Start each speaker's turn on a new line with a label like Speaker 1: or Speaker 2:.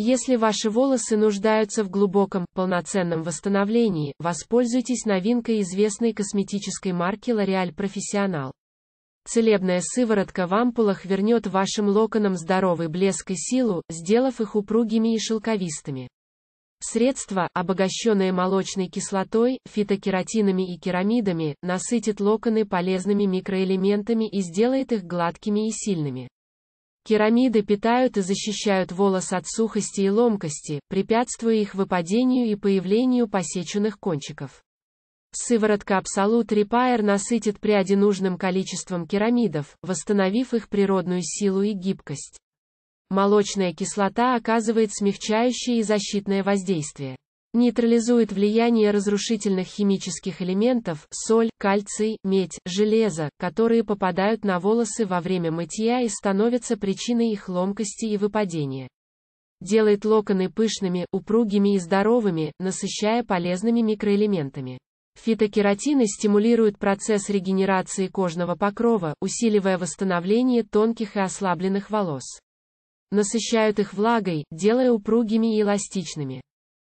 Speaker 1: Если ваши волосы нуждаются в глубоком, полноценном восстановлении, воспользуйтесь новинкой известной косметической марки L'Oreal Professional. Целебная сыворотка в ампулах вернет вашим локонам здоровый блеск и силу, сделав их упругими и шелковистыми. Средство, обогащенное молочной кислотой, фитокератинами и керамидами, насытит локоны полезными микроэлементами и сделает их гладкими и сильными. Керамиды питают и защищают волос от сухости и ломкости, препятствуя их выпадению и появлению посеченных кончиков. Сыворотка Absolute Repair насытит пряди нужным количеством керамидов, восстановив их природную силу и гибкость. Молочная кислота оказывает смягчающее и защитное воздействие. Нейтрализует влияние разрушительных химических элементов, соль, кальций, медь, железо, которые попадают на волосы во время мытья и становятся причиной их ломкости и выпадения. Делает локоны пышными, упругими и здоровыми, насыщая полезными микроэлементами. Фитокератины стимулируют процесс регенерации кожного покрова, усиливая восстановление тонких и ослабленных волос. Насыщают их влагой, делая упругими и эластичными.